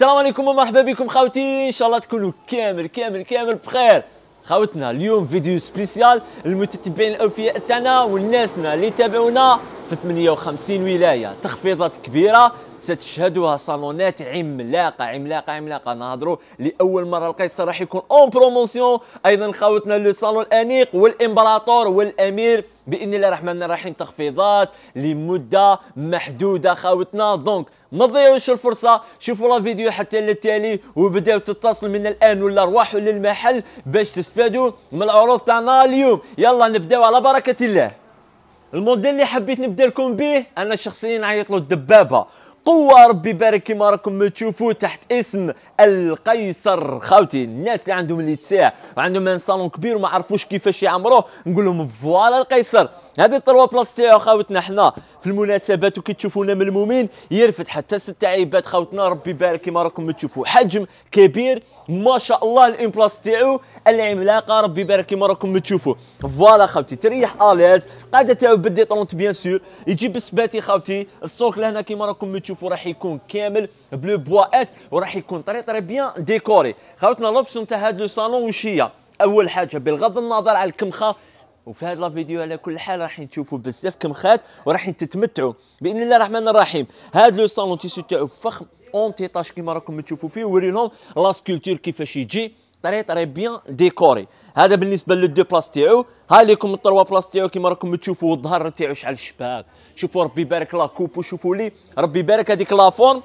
السلام عليكم ومرحبا بكم خاوتي ان شاء الله تكونوا كامل كامل كامل بخير خاوتنا اليوم فيديو سبيسيال المتتبعين الاوفياء تاعنا والناسنا اللي تابعونا في 58 ولايه تخفيضات كبيره ستشهدها صالونات عملاقه عملاقه عملاقه نهضروا لاول مره القيصر راح يكون اون بروموسيون ايضا خاوتنا لو صالون الانيق والامبراطور والامير باذن الله الرحمن الرحيم تخفيضات لمده محدوده خاوتنا دونك ما تضيعوش الفرصه شوفوا لا فيديو حتى للتالي وبداو تتصلوا من الان ولا روحوا للمحل باش تستفادوا من العروض تاعنا اليوم يلا نبداو على بركه الله الموديل اللي حبيت نبدا لكم به انا شخصيا عيط له الدبابه قوة ربي يبارك كيما راكم تشوفوا تحت اسم القيصر خاوتي الناس اللي عندهم اللي تساع وعندهم ان صالون كبير وما عرفوش كيفاش يعمروه نقول لهم فوالا القيصر هذه الطروه بلاص خاوتنا حنا في المناسبات وكتشوفونا ملمومين يرفد حتى ست عيبات خاوتنا ربي يبارك كما راكم تشوفوا حجم كبير ما شاء الله الامبلاس تاعو العملاقه ربي يبارك كما راكم تشوفوا فوالا خاوتي تريح اليز قاعده تاعو بدي طرونت بيان سور يجيب السباتي خاوتي السوق لهنا كما راكم تشوفوا راح يكون كامل بلو ات وراح يكون طري طري بيان ديكوري خاوتنا لوبسيون تاع هذا لو صالون وش هي اول حاجه بالغض النظر على الكمخه وفي هذا الفيديو على كل حال راح تشوفوا بزاف كمخات وراح تتمتعوا باذن الله الرحمن الرحيم هذا لو صالون تيسو تاعو فخم اون تيطاج كيما راكم تشوفوا فيه لهم لا سكولتور كيفاش يجي طري طري بيان ديكوري هذا بالنسبه للدو بلاص تاعو ها ليكم الطروا بلاص تاعو كيما راكم تشوفوا الظهر تاعو شحال شباب شوفوا ربي يبارك لا كوب وشوفوا لي ربي يبارك هذيك لا فورم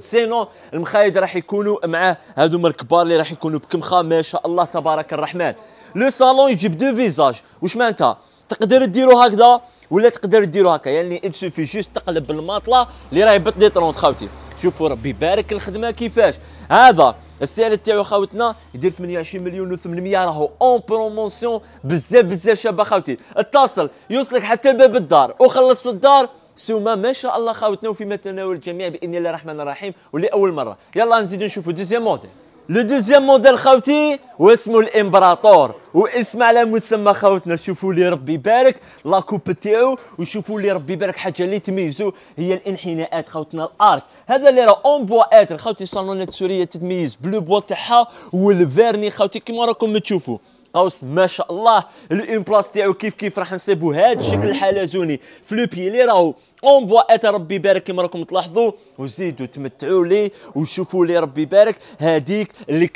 سينو المخايد راح يكونوا معاه هذوما الكبار اللي راح يكونوا بكمخه ما شاء الله تبارك الرحمن لو صالون يجيب دو فيزاج واش معناتها تقدر ديرو هكذا ولا تقدر ديرو هكا يعني اد سوفي جوست تقلب الماطله اللي راهي بطلي لي طرونت خاوتي شوفوا ربي يبارك الخدمه كيفاش هذا السعر تاعو خاوتنا يدير 28 مليون و800 راهو اون بروموسيون بزاف بزاف شابه خاوتي اتصل يوصلك حتى باب الدار وخلص في الدار سوما ما شاء الله خاوتنا وفي متناول الجميع باذن الله الرحمن الرحيم ولاول مره يلا نزيدوا نشوفوا دوزيام موديل لو دوزيام موديل خاوتي واسمه الامبراطور واسم على مسمى خاوتنا شوفوا لي ربي يبارك لا كوب تاعو وشوفوا لي ربي يبارك حاجه اللي تميزو هي الانحناءات خاوتنا الارك هذا اللي راه اون بوا اتر خاوتي الصالونات السوريه تتميز بلو بوا تاعها والفيرني خاوتي كيما راكم تشوفوا قوس ما شاء الله الان بلاص تاعو كيف كيف راح نصيبو هذا الشكل الحلزوني في لو بي اللي راهو اون بوا ات ربي يبارك كما راكم تلاحظوا وزيدوا تمتعوا ليه وشوفوا لي ربي يبارك هذيك اللي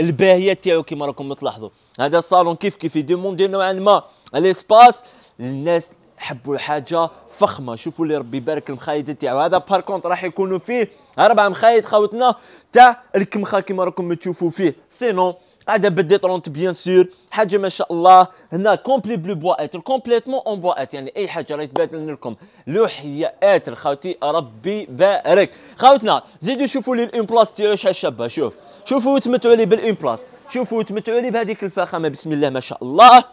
الباهيه تاعو كما راكم تلاحظوا هذا الصالون كيف كيف يديموندي نوعا ما ليسباس الناس حبوا حاجه فخمه شوفوا اللي ربي يبارك المخايد تاعو هذا بار كونت راح يكونوا فيه اربع مخايد خاوتنا تاع الكمخه كما راكم تشوفوا فيه سينون قاعده بدي طرونت بيان سور حاجه ما شاء الله هنا كومبلي بلو بوا اتر كومبليتمون اون بوا اتر يعني اي حاجه راهي تبادل لكم لوح اتر خاوتي ربي بارك خاوتنا زيدوا شوفوا لي الام بلاس تيرو شحال شابه شوف شوفوا تمتعوا لي بالام بلاس شوفوا تمتعوا لي بهذيك الفخامه بسم الله ما شاء الله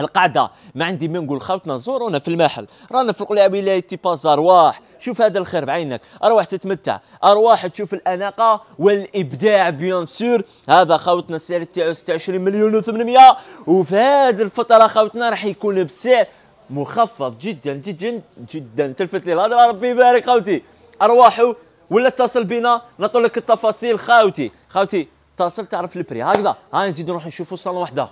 القاعده ما عندي ما نقول خاوتنا زورونا في المحل رانا في القلعه ولايه بازار واح شوف هذا الخير بعينك ارواح تتمتع ارواح تشوف الاناقه والابداع بيان سور هذا خاوتنا السعر تاعو 26 مليون و800 وفي هذه الفتره خاوتنا راح يكون بسعر مخفض جدا جدا جدا تلفت لي الهضره ربي يبارك خاوتي ارواحو ولا اتصل بنا نعطي لك التفاصيل خاوتي خاوتي اتصل تعرف البري هكذا ها نزيد نروح نشوفوا صالون واحد اخر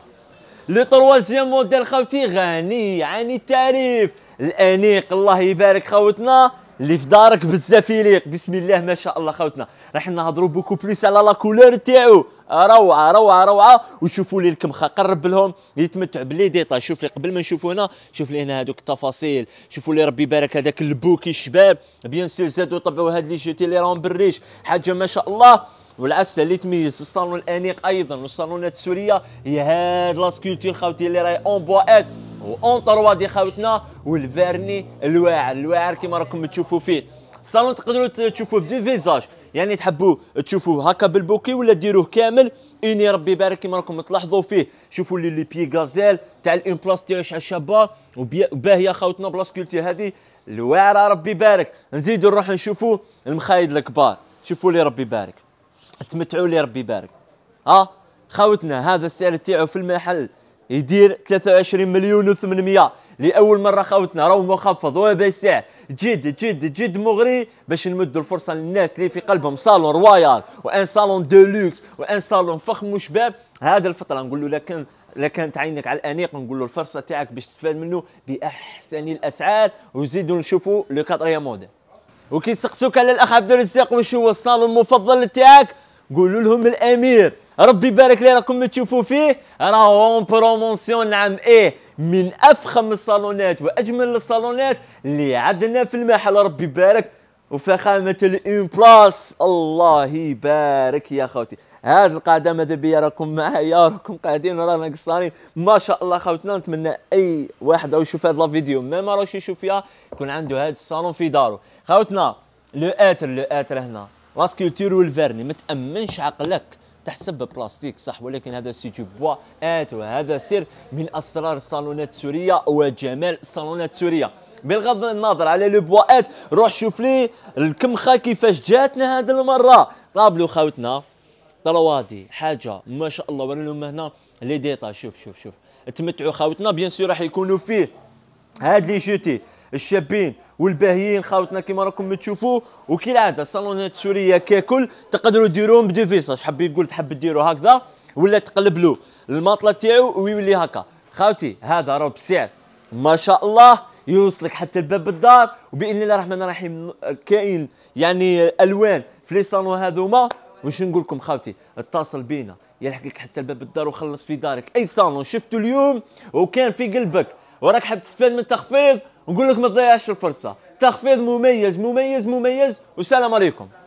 لي تروازيام موديل خاوتي غني عن التعريف الانيق الله يبارك خاوتنا اللي في دارك بزاف يليق بسم الله ما شاء الله خوتنا راح نهضروا بوكو بليس على لا كولور تاعو روعه روعه روعه وشوفوا لي الكمخه قرب لهم يتمتع باللي ديطا شوف لي قبل ما نشوفوا هنا شوف لي هنا هذوك التفاصيل شوفوا لي ربي يبارك هذاك البوكي الشباب بيان سور زادوا طبعوا هاد لي جوتي اللي راهم بالريش حاجه ما شاء الله والعسل اللي تميز الصالون الانيق ايضا والصالونات السوريه هي هاد لاسكولتور خوتي اللي راهي اون بوا اون تروا دي خاوتنا والفيرني الواعر الواعر كما راكم تشوفوا فيه الصالون تقدروا تشوفوه بدو فيزاج يعني تحبوا تشوفوه هكا بالبوكي ولا ديروه كامل اني ربي يبارك كيما راكم تلاحظوا فيه شوفوا لي لي بي غازيل تاع الامبلاس تاعو شحال شابه وباهيه خاوتنا بلاسكولتي هذه الواعره ربي يبارك نزيدوا نروح نشوفوا المخايد الكبار شوفوا لي ربي يبارك تمتعوا لي ربي يبارك ها خاوتنا هذا السعر تاعو في المحل يدير 23 مليون و800 لاول مره خاوتنا راهو مخفض وهذا السعر جد جد جد مغري باش نمدوا الفرصه للناس اللي في قلبهم صالون رويال وان صالون دو لوكس وان صالون فخم وشباب هذا الفطره نقول له لكن لكانت عينك على الانيق نقول له الفرصه تاعك باش تستفاد منه باحسن الاسعار وزيدوا نشوفوا لو كاتريام مود وكي سقسوك على الاخ عبد الرزاق واش هو الصالون المفضل تاعك قولوا لهم الامير ربي يبارك لي راكم تشوفوا فيه راهو اون بروموسيون العام ايه من افخم الصالونات واجمل الصالونات اللي عندنا في المحل ربي يبارك وفخامة الان بلاس الله يبارك يا خوتي هذه القاعدة ماذا بيا راكم معايا راكم قاعدين رانا قصارين ما شاء الله خوتنا نتمنى اي واحد او يشوف هذا الفيديو ما راهوش يشوف فيها يكون عنده هذا الصالون في داره خوتنا لو اتر لو اتر هنا راسكولتور والفيرني ما تامنش عقلك تحسب بلاستيك صح ولكن هذا سيتو بوا ات وهذا سر من اسرار الصالونات السوريه وجمال الصالونات السوريه بالغض النظر على لو ات روح شوف لي الكمخه كيفاش جاتنا هذه المره طابلو خاوتنا طلوادي حاجه ما شاء الله ورينا لهم هنا لي ديتا شوف شوف شوف تمتعوا خاوتنا بيان سور راح يكونوا فيه هاد لي جوتي الشابين والباهيين خاوتنا كيما راكم تشوفوا وكالعاده الصالونات السوريه ككل تقدروا ديروهم بدو فيساج حاب يقول تحب ديرو هكذا ولا تقلب له الماطله تاعو ويولي هكا خاوتي هذا راه بسعر ما شاء الله يوصلك حتى الباب الدار وباذن الله الرحمن الرحيم كاين يعني الوان في لي صالون هذوما واش نقول لكم خاوتي اتصل بينا يلحقك حتى الباب الدار وخلص في دارك اي صالون شفته اليوم وكان في قلبك وراك حاب تستفاد من التخفيض نقول لك ما تضيعش الفرصه تخفيض مميز مميز مميز والسلام عليكم